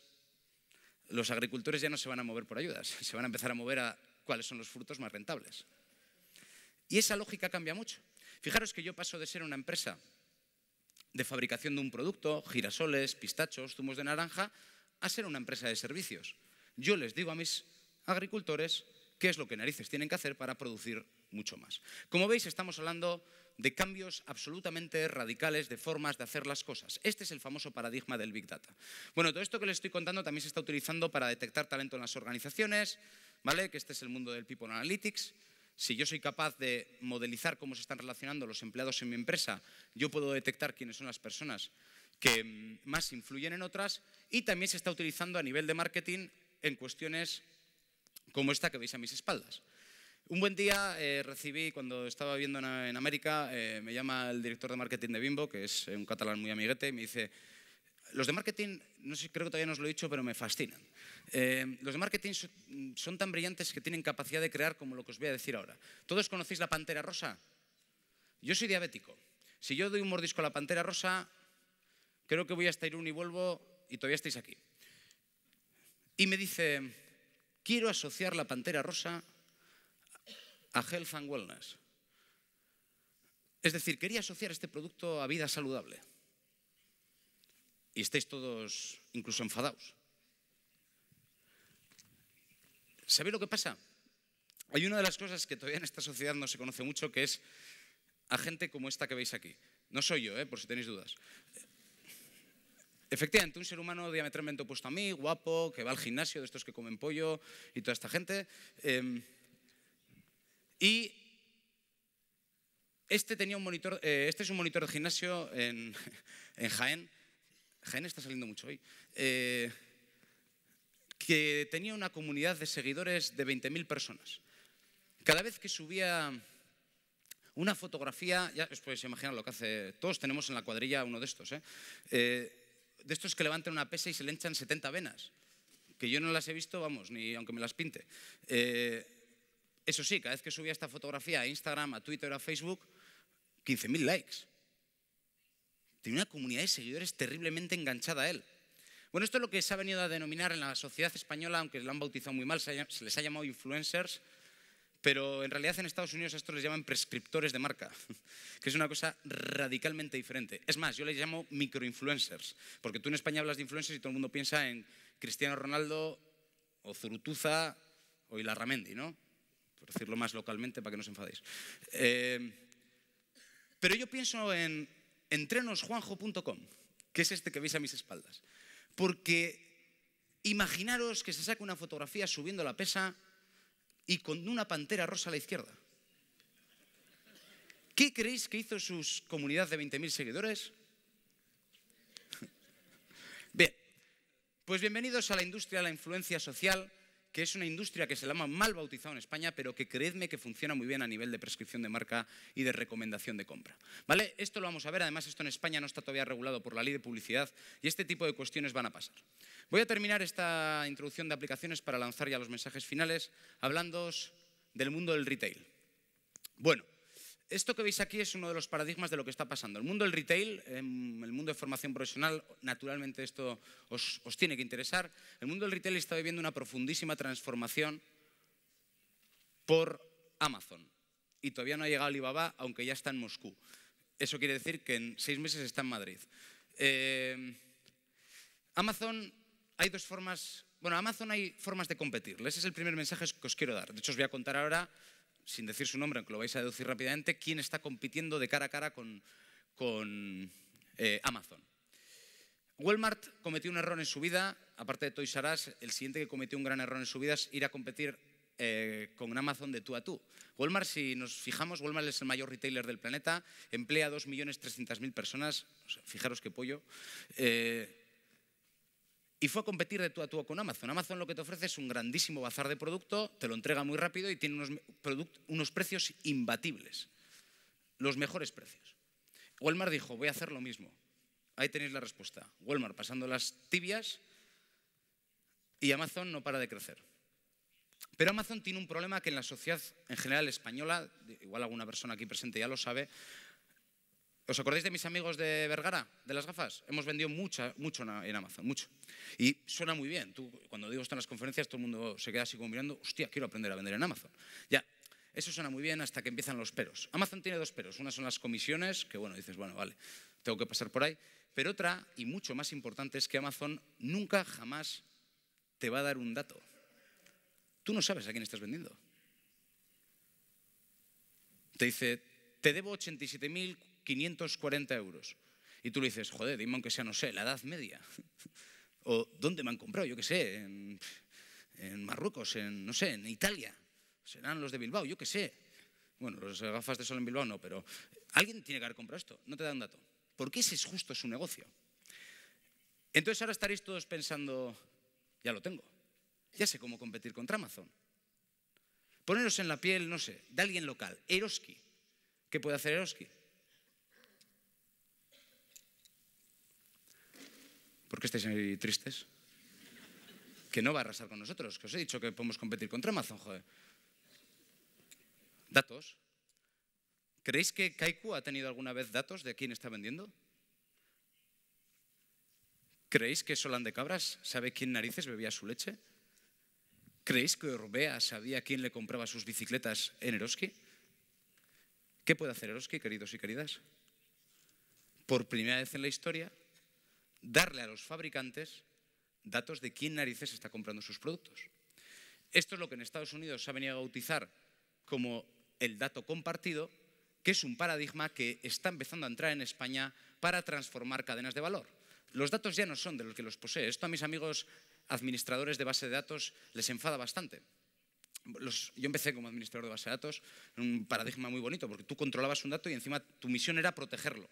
los agricultores ya no se van a mover por ayudas, se van a empezar a mover a cuáles son los frutos más rentables. Y esa lógica cambia mucho. Fijaros que yo paso de ser una empresa de fabricación de un producto, girasoles, pistachos, zumos de naranja, a ser una empresa de servicios. Yo les digo a mis agricultores qué es lo que narices tienen que hacer para producir mucho más. Como veis, estamos hablando de cambios absolutamente radicales de formas de hacer las cosas. Este es el famoso paradigma del Big Data. Bueno, todo esto que les estoy contando también se está utilizando para detectar talento en las organizaciones, ¿vale? Que este es el mundo del People Analytics. Si yo soy capaz de modelizar cómo se están relacionando los empleados en mi empresa, yo puedo detectar quiénes son las personas que mm, más influyen en otras y también se está utilizando a nivel de marketing en cuestiones como esta que veis a mis espaldas. Un buen día eh, recibí, cuando estaba viendo en, América, eh, me llama el director de marketing de Bimbo, que es un catalán muy amiguete, y me dice, los de marketing, no sé, creo que todavía no os lo he dicho, pero me fascinan. Eh, los de marketing son, son tan brillantes que tienen capacidad de crear como lo que os voy a decir ahora. ¿Todos conocéis la pantera rosa? Yo soy diabético. Si yo doy un mordisco a la pantera rosa, creo que voy hasta Irún y vuelvo y todavía estáis aquí. Y me dice, quiero asociar la pantera rosa a Health and Wellness. Es decir, quería asociar este producto a vida saludable y estáis todos incluso enfadados. ¿Sabéis lo que pasa? Hay una de las cosas que todavía en esta sociedad no se conoce mucho, que es a gente como esta que veis aquí. No soy yo, ¿eh? por si tenéis dudas. Efectivamente, un ser humano diametralmente opuesto a mí, guapo, que va al gimnasio, de estos que comen pollo y toda esta gente. Em, y este, tenía un monitor, eh, este es un monitor de gimnasio en Jaén está saliendo mucho hoy. Eh, que tenía una comunidad de seguidores de 20.000 personas. Cada vez que subía una fotografía, ya os podéis imaginar lo que hace, todos tenemos en la cuadrilla uno de estos, eh, eh, de estos que levantan una pesa y se le echan 70 venas, que yo no las he visto, vamos, ni aunque me las pinte. eso sí, cada vez que subía esta fotografía a Instagram, a Twitter, a Facebook, 15.000 likes. Y una comunidad de seguidores terriblemente enganchada a él. Bueno, esto es lo que se ha venido a denominar en la sociedad española, aunque lo han bautizado muy mal, se, les ha llamado influencers, pero en realidad en Estados Unidos a esto les llaman prescriptores de marca, que es una cosa radicalmente diferente. Es más, yo les llamo microinfluencers, porque tú en España hablas de influencers y todo el mundo piensa en Cristiano Ronaldo o Zurutuza o Ilarramendi, ¿no? Por decirlo más localmente para que no os enfadéis. Eh, pero yo pienso en, entrenosjuanjo.com, que es este que veis a mis espaldas. Porque imaginaros que se saca una fotografía subiendo la pesa y con una pantera rosa a la izquierda. ¿Qué creéis que hizo su comunidad de 20.000 seguidores? Bien, pues bienvenidos a la industria de la influencia social que es una industria que se la ha mal bautizado en España, pero que creedme que funciona muy bien a nivel de prescripción de marca y de recomendación de compra. ¿Vale? Esto lo vamos a ver, además esto en España no está todavía regulado por la ley de publicidad y este tipo de cuestiones van a pasar. Voy a terminar esta introducción de aplicaciones para lanzar ya los mensajes finales hablándoos del mundo del retail. Bueno, esto que veis aquí es uno de los paradigmas de lo que está pasando. El mundo del retail, em, el mundo de formación profesional, naturalmente esto os, tiene que interesar. El mundo del retail está viviendo una profundísima transformación por Amazon. Y todavía no ha llegado Alibaba, aunque ya está en Moscú. Eso quiere decir que en seis meses está en Madrid. Em, Amazon, hay dos formas. Bueno, Amazon hay formas de competir. Ese es el primer mensaje que os quiero dar. De hecho, os voy a contar ahora sin decir su nombre, aunque lo vais a deducir rápidamente, quién está compitiendo de cara a cara con, con eh, Amazon. Walmart cometió un error en su vida, aparte de Toys Saras, el siguiente que cometió un gran error en su vida es ir a competir eh, con Amazon de tú a tú. Walmart, si nos fijamos, Walmart es el mayor retailer del planeta, emplea a 2.300.000 personas, fijaros qué pollo. Eh, y fue a competir de tú a tú con Amazon. Amazon lo que te ofrece es un grandísimo bazar de producto, te lo entrega muy rápido y tiene unos, unos precios imbatibles. Los mejores precios. Walmart dijo, voy a hacer lo mismo. Ahí tenéis la respuesta. Walmart pasando las tibias y Amazon no para de crecer. Pero Amazon tiene un problema que en la sociedad en general española, igual alguna persona aquí presente ya lo sabe, ¿Os acordáis de mis amigos de Vergara, de las gafas? Hemos vendido mucho en Amazon, mucho. Y suena muy bien. Tú, cuando digo esto en las conferencias, todo el mundo se queda así como mirando, hostia, quiero aprender a vender en Amazon. Ya, eso suena muy bien hasta que empiezan los peros. Amazon tiene dos peros. Una son las comisiones, que bueno, dices, bueno, vale, tengo que pasar por ahí. Pero otra, y mucho más importante, es que Amazon nunca jamás te va a dar un dato. Tú no sabes a quién estás vendiendo. Te dice, te debo 87.000 540 euros. Y tú le dices, joder, dime aunque sea, no sé, la edad media. o dónde me han comprado, yo qué sé, en, Marruecos, en, no sé, en Italia. Serán los de Bilbao, yo qué sé. Bueno, los gafas de sol en Bilbao no, pero alguien tiene que haber comprado esto, no te da un dato. Porque ese es justo su negocio. Entonces ahora estaréis todos pensando, ya lo tengo, ya sé cómo competir contra Amazon. Poneros en la piel, no sé, de alguien local, Eroski. ¿Qué puede hacer Eroski? ¿Por qué estáis ahí tristes? Que no va a arrasar con nosotros, que os he dicho que podemos competir contra Amazon, joder. Datos. ¿Creéis que Kaiku ha tenido alguna vez datos de quién está vendiendo? ¿Creéis que Solán de Cabras sabe quién narices bebía su leche? ¿Creéis que Orbea sabía quién le compraba sus bicicletas en Eroski? ¿Qué puede hacer Eroski, queridos y queridas? Por primera vez en la historia, darle a los fabricantes datos de quién narices está comprando sus productos. Esto es lo que en Estados Unidos se ha venido a bautizar como el dato compartido, que es un paradigma que está empezando a entrar en España para transformar cadenas de valor. Los datos ya no son de los que los posee. Esto a mis amigos administradores de base de datos les enfada bastante. yo empecé como administrador de base de datos en un paradigma muy bonito, porque tú controlabas un dato y encima tu misión era protegerlo.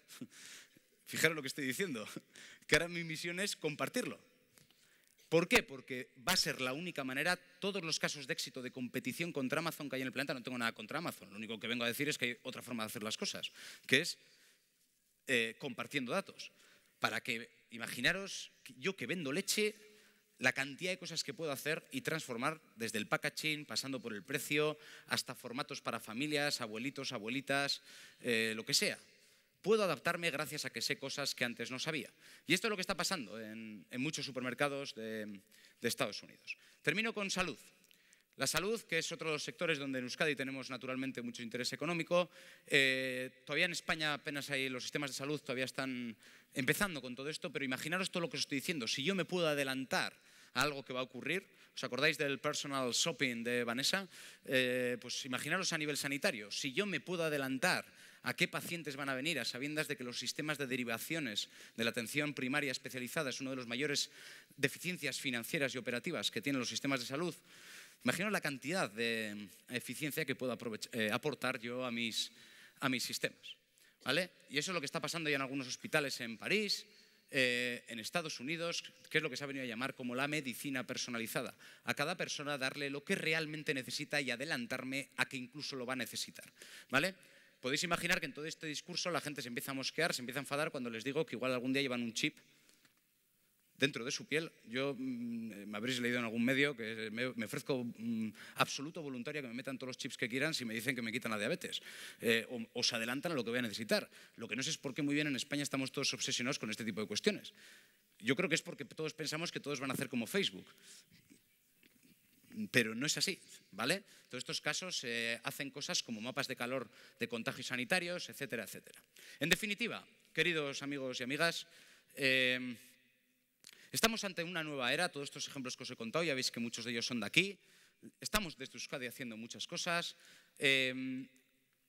Fijaros lo que estoy diciendo, que ahora mi misión es compartirlo. ¿Por qué? Porque va a ser la única manera, todos los casos de éxito de competición contra Amazon que hay en el planeta, no tengo nada contra Amazon, lo único que vengo a decir es que hay otra forma de hacer las cosas, que es eh, compartiendo datos. Para que, imaginaros, yo que vendo leche, la cantidad de cosas que puedo hacer y transformar desde el packaging, pasando por el precio, hasta formatos para familias, abuelitos, abuelitas, eh, lo que sea puedo adaptarme gracias a que sé cosas que antes no sabía. Y esto es lo que está pasando en, muchos supermercados de, Estados Unidos. Termino con salud. La salud, que es otro de los sectores donde en Euskadi tenemos naturalmente mucho interés económico. Eh, todavía en España apenas hay los sistemas de salud, todavía están empezando con todo esto, pero imaginaros todo lo que os estoy diciendo. Si yo me puedo adelantar a algo que va a ocurrir, ¿Os acordáis del personal shopping de Vanessa? Eh, pues imaginaros a nivel sanitario, si yo me puedo adelantar a qué pacientes van a venir, a sabiendas de que los sistemas de derivaciones de la atención primaria especializada es uno de los mayores deficiencias financieras y operativas que tienen los sistemas de salud. Imagino la cantidad de eficiencia que puedo eh, aportar yo a mis, a mis sistemas. ¿vale? Y eso es lo que está pasando ya en algunos hospitales en París, eh, en Estados Unidos, que es lo que se ha venido a llamar como la medicina personalizada. A cada persona darle lo que realmente necesita y adelantarme a que incluso lo va a necesitar. ¿Vale? podéis imaginar que en todo este discurso la gente se empieza a mosquear, se empieza a enfadar cuando les digo que igual algún día llevan un chip dentro de su piel. Yo mm, me habréis leído en algún medio que me, ofrezco mm, absoluto voluntaria que me metan todos los chips que quieran si me dicen que me quitan la diabetes eh, o, se adelantan a lo que voy a necesitar. Lo que no sé es por qué muy bien en España estamos todos obsesionados con este tipo de cuestiones. Yo creo que es porque todos pensamos que todos van a hacer como Facebook pero no es así, ¿vale? Todos estos casos eh, hacen cosas como mapas de calor de contagios sanitarios, etcétera, etcétera. En definitiva, queridos amigos y amigas, eh, estamos ante una nueva era, todos estos ejemplos que os he contado, ya veis que muchos de ellos son de aquí, estamos desde Euskadi haciendo muchas cosas, eh,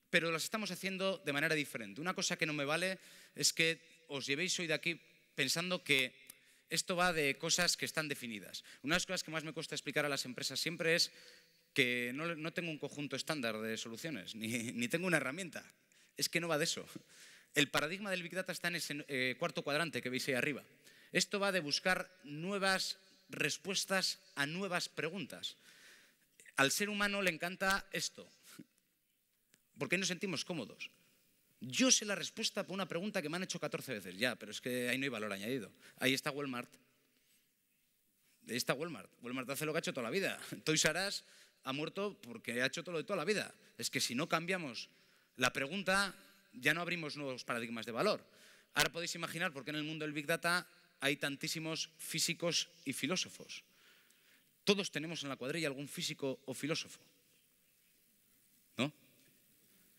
pero las estamos haciendo de manera diferente. Una cosa que no me vale es que os llevéis hoy de aquí pensando que esto va de cosas que están definidas. Una de las cosas que más me cuesta explicar a las empresas siempre es que no, tengo un conjunto estándar de soluciones, ni, tengo una herramienta. Es que no va de eso. El paradigma del Big Data está en ese eh, cuarto cuadrante que veis ahí arriba. Esto va de buscar nuevas respuestas a nuevas preguntas. Al ser humano le encanta esto. ¿Por qué nos sentimos cómodos? Yo sé la respuesta por una pregunta que me han hecho 14 veces, ya, pero es que ahí no hay valor añadido. Ahí está Walmart. Ahí está Walmart. Walmart hace lo que ha hecho toda la vida. Toys R ha muerto porque ha hecho todo lo de toda la vida. Es que si no cambiamos la pregunta, ya no abrimos nuevos paradigmas de valor. Ahora podéis imaginar por qué en el mundo del Big Data hay tantísimos físicos y filósofos. Todos tenemos en la cuadrilla algún físico o filósofo. ¿No?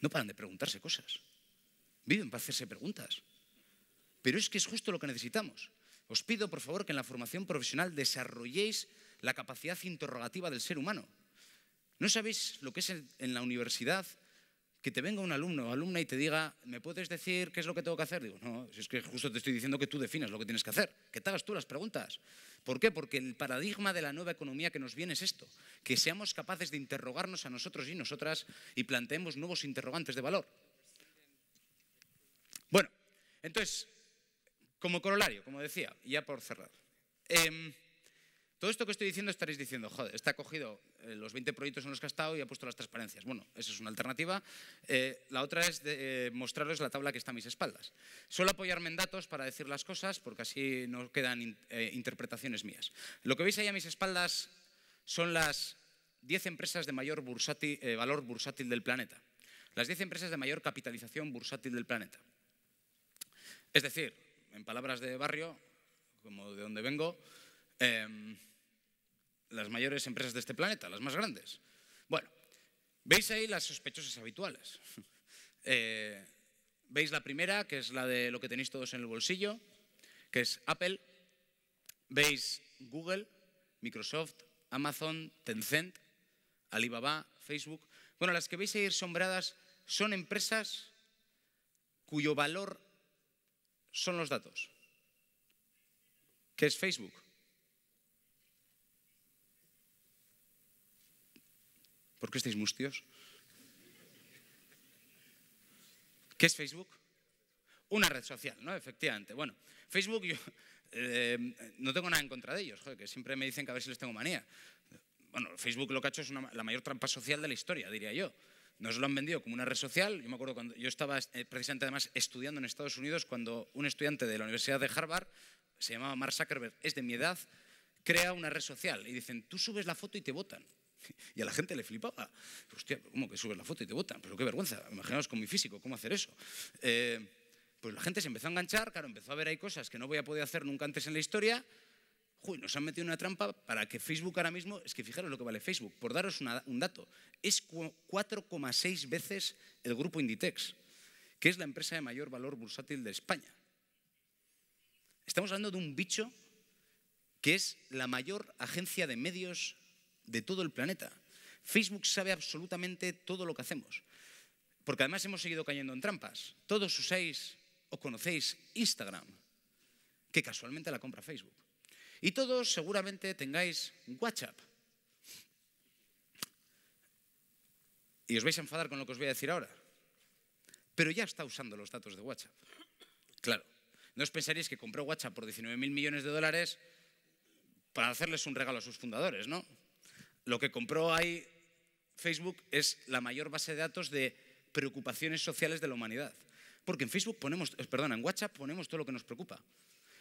No paran de preguntarse cosas viven para hacerse preguntas. Pero es que es justo lo que necesitamos. Os pido, por favor, que en la formación profesional desarrolléis la capacidad interrogativa del ser humano. ¿No sabéis lo que es en la universidad que te venga un alumno o alumna y te diga, ¿me puedes decir qué es lo que tengo que hacer? Digo, no, es que justo te estoy diciendo que tú definas lo que tienes que hacer, que te hagas tú las preguntas. ¿Por qué? Porque el paradigma de la nueva economía que nos viene es esto, que seamos capaces de interrogarnos a nosotros y nosotras y planteemos nuevos interrogantes de valor. Bueno, entonces, como corolario, como decía, ya por cerrar. Em, todo esto que estoy diciendo estaréis diciendo, joder, está cogido eh, los 20 proyectos en los que ha estado y ha puesto las transparencias. Bueno, esa es una alternativa. Eh, la otra es eh, mostraros la tabla que está a mis espaldas. Suelo apoyarme en datos para decir las cosas porque así no quedan interpretaciones mías. Lo que veis ahí a mis espaldas son las 10 empresas de mayor valor bursátil del planeta. Las 10 empresas de mayor capitalización bursátil del planeta. Es decir, en palabras de barrio, como de donde vengo, em, las mayores empresas de este planeta, las más grandes. Bueno, veis ahí las sospechosas habituales. Eh, veis la primera, que es la de lo que tenéis todos en el bolsillo, que es Apple. Veis Google, Microsoft, Amazon, Tencent, Alibaba, Facebook. Bueno, las que veis ahí sombradas son empresas cuyo valor son los datos. ¿Qué es Facebook? ¿Por qué estáis mustios? ¿Qué es Facebook? Una red social, ¿no? Efectivamente. Bueno, Facebook yo eh, no tengo nada en contra de ellos, joder, que siempre me dicen que a ver si les tengo manía. Bueno, Facebook lo que ha hecho es la mayor trampa social de la historia, diría yo. Nos lo han vendido como una red social. Yo me acuerdo cuando yo estaba eh, precisamente además estudiando en Estados Unidos cuando un estudiante de la Universidad de Harvard, se llamaba Mark Zuckerberg, es de mi edad, crea una red social y dicen, tú subes la foto y te votan. Y a la gente le flipaba. Hostia, ¿cómo que subes la foto y te votan? Pero qué vergüenza. Imaginaos con mi físico, ¿cómo hacer eso? Eh, pues la gente se empezó a enganchar, claro, empezó a ver ahí cosas que no voy a poder hacer nunca antes en la historia Uy, nos han metido una trampa para que Facebook ahora mismo, es que fijaros lo que vale Facebook, por daros un dato, es 4,6 veces el grupo Inditex, que es la empresa de mayor valor bursátil de España. Estamos hablando de un bicho que es la mayor agencia de medios de todo el planeta. Facebook sabe absolutamente todo lo que hacemos, porque además hemos seguido cayendo en trampas. Todos usáis o conocéis Instagram, que casualmente la compra Facebook. Y todos seguramente tengáis WhatsApp. Y os vais a enfadar con lo que os voy a decir ahora. Pero ya está usando los datos de WhatsApp. Claro, no os pensaréis que compró WhatsApp por 19.000 millones de dólares para hacerles un regalo a sus fundadores, ¿no? Lo que compró ahí Facebook es la mayor base de datos de preocupaciones sociales de la humanidad. Porque en Facebook ponemos, eh, perdón, en WhatsApp ponemos todo lo que nos preocupa.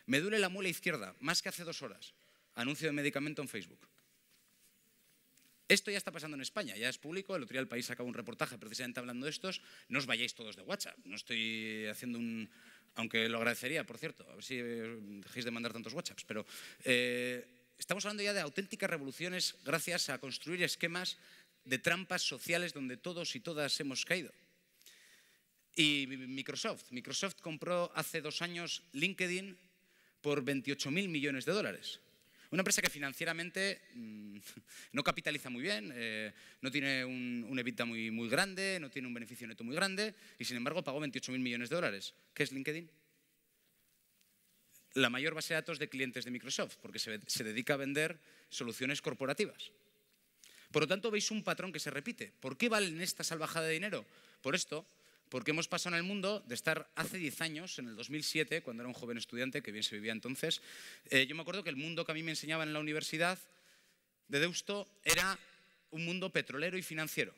Me duele la muela izquierda, más que hace dos horas. Anuncio de medicamento en Facebook. Esto ya está pasando en España, ya es público. El otro día el país sacaba un reportaje precisamente hablando de estos. No os vayáis todos de WhatsApp. No estoy haciendo un. Aunque lo agradecería, por cierto. A ver si eh, dejéis de mandar tantos WhatsApps. Pero eh, estamos hablando ya de auténticas revoluciones gracias a construir esquemas de trampas sociales donde todos y todas hemos caído. Y Microsoft. Microsoft compró hace dos años LinkedIn por 28 mil millones de dólares. Una empresa que financieramente mm, no capitaliza muy bien, eh, no tiene un, un EBITDA muy, grande, no tiene un beneficio neto muy grande y sin embargo pagó 28.000 millones de dólares. ¿Qué es LinkedIn? La mayor base de datos de clientes de Microsoft, porque se, se dedica a vender soluciones corporativas. Por lo tanto, veis un patrón que se repite. ¿Por qué valen esta salvajada de dinero? Por esto, porque hemos pasado en el mundo de estar hace 10 años, en el 2007, cuando era un joven estudiante, que bien se vivía entonces, eh, yo me acuerdo que el mundo que a mí me enseñaban en la universidad de Deusto era un mundo petrolero y financiero.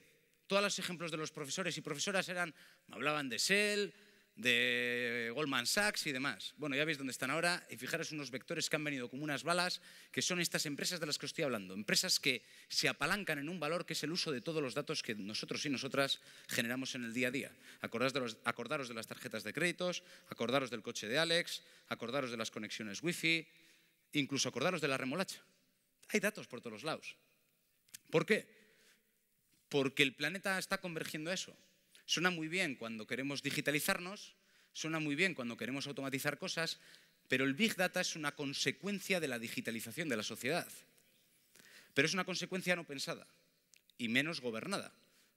Todos los ejemplos de los profesores y profesoras eran, me hablaban de Shell, de Goldman Sachs y demás. Bueno, ya veis dónde están ahora y fijaros unos vectores que han venido como unas balas, que son estas empresas de las que os estoy hablando, empresas que se apalancan en un valor que es el uso de todos los datos que nosotros y nosotras generamos en el día a día. Acordaros de, los, acordaros de las tarjetas de créditos, acordaros del coche de Alex, acordaros de las conexiones wifi, incluso acordaros de la remolacha. Hay datos por todos los lados. ¿Por qué? Porque el planeta está convergiendo a eso. Suena muy bien cuando queremos digitalizarnos, suena muy bien cuando queremos automatizar cosas, pero el Big Data es una consecuencia de la digitalización de la sociedad. Pero es una consecuencia no pensada y menos gobernada.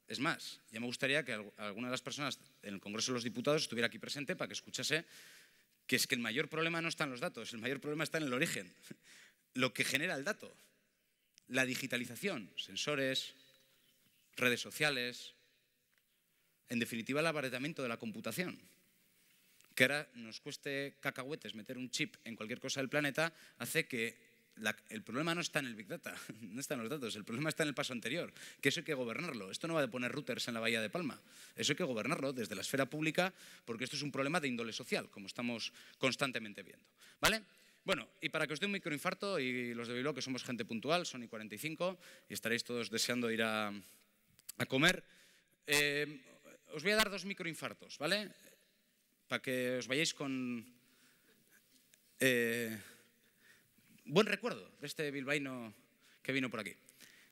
Es más, ya me gustaría que alguna de las personas en el Congreso de los Diputados estuviera aquí presente para que escuchase que es que el mayor problema no está en los datos, el mayor problema está en el origen, lo que genera el dato, la digitalización, sensores, redes sociales, en definitiva, el abaratamiento de la computación. Que ahora nos cueste cacahuetes meter un chip en cualquier cosa del planeta, hace que el problema no está en el Big Data, no está en los datos, el problema está en el paso anterior, que eso hay que gobernarlo. Esto no va a poner routers en la Bahía de Palma, eso hay que gobernarlo desde la esfera pública, porque esto es un problema de índole social, como estamos constantemente viendo. ¿Vale? Bueno, y para que os dé un microinfarto, y los de Bilbao, que somos gente puntual, son y 45, y estaréis todos deseando ir a, comer, eh, os voy a dar dos microinfartos, ¿vale? Para que os vayáis con eh, buen recuerdo de este bilbaíno que vino por aquí.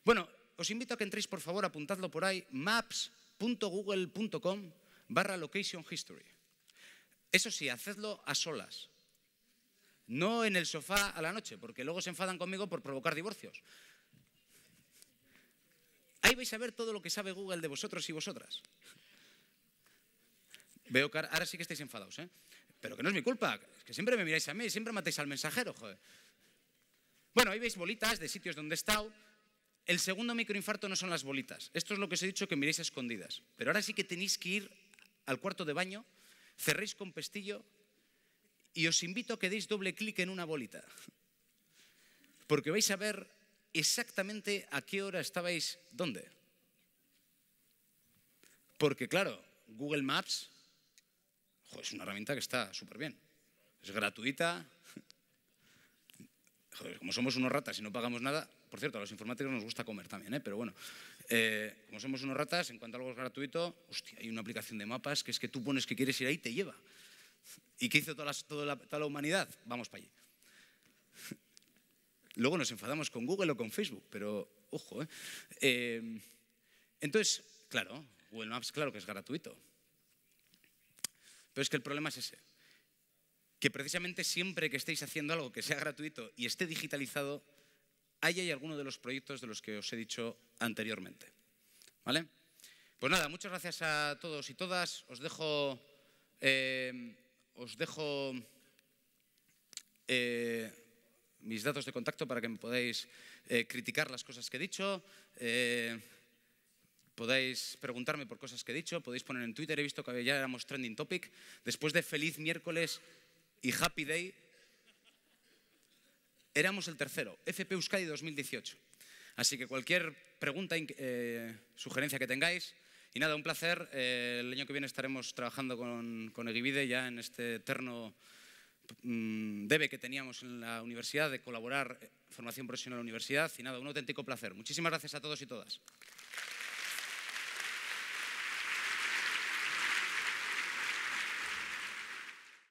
Bueno, os invito a que entréis, por favor, apuntadlo por ahí, maps.google.com barra location history. Eso sí, hacedlo a solas. No en el sofá a la noche, porque luego se enfadan conmigo por provocar divorcios. Ahí vais a ver todo lo que sabe Google de vosotros y vosotras. Veo que ahora, sí que estáis enfadados, ¿eh? Pero que no es mi culpa, es que siempre me miráis a mí siempre matáis al mensajero, joder. Bueno, ahí veis bolitas de sitios donde he estado. El segundo microinfarto no son las bolitas. Esto es lo que os he dicho que miréis escondidas. Pero ahora sí que tenéis que ir al cuarto de baño, cerréis con pestillo y os invito a que deis doble clic en una bolita. Porque vais a ver exactamente a qué hora estabais dónde. Porque claro, Google Maps es una herramienta que está súper bien. Es gratuita. Joder, como somos unos ratas y no pagamos nada, por cierto, a los informáticos nos gusta comer también, ¿eh? pero bueno, eh, como somos unos ratas, en cuanto algo es gratuito, hostia, hay una aplicación de mapas que es que tú pones que quieres ir ahí y te lleva. ¿Y qué hizo toda la, toda la humanidad? Vamos para allí. Luego nos enfadamos con Google o con Facebook, pero ojo. ¿eh? eh entonces, claro, Google Maps, claro que es gratuito pero es que el problema es ese. Que precisamente siempre que estéis haciendo algo que sea gratuito y esté digitalizado, ahí hay alguno de los proyectos de los que os he dicho anteriormente. ¿Vale? Pues nada, muchas gracias a todos y todas. Os dejo... Eh, eh, mis datos de contacto para que me podáis eh, criticar las cosas que he dicho. Podéis preguntarme por cosas que he dicho, podéis poner en Twitter, he visto que ya éramos trending topic. Después de feliz miércoles y happy day, éramos el tercero, FP Euskadi 2018. Así que cualquier pregunta, eh, sugerencia que tengáis, y nada, un placer. Eh, el año que viene estaremos trabajando con, con ya en este eterno mm, debe que teníamos en la universidad de colaborar eh, formación profesional en la universidad. Y nada, un auténtico placer. Muchísimas gracias a todos y todas.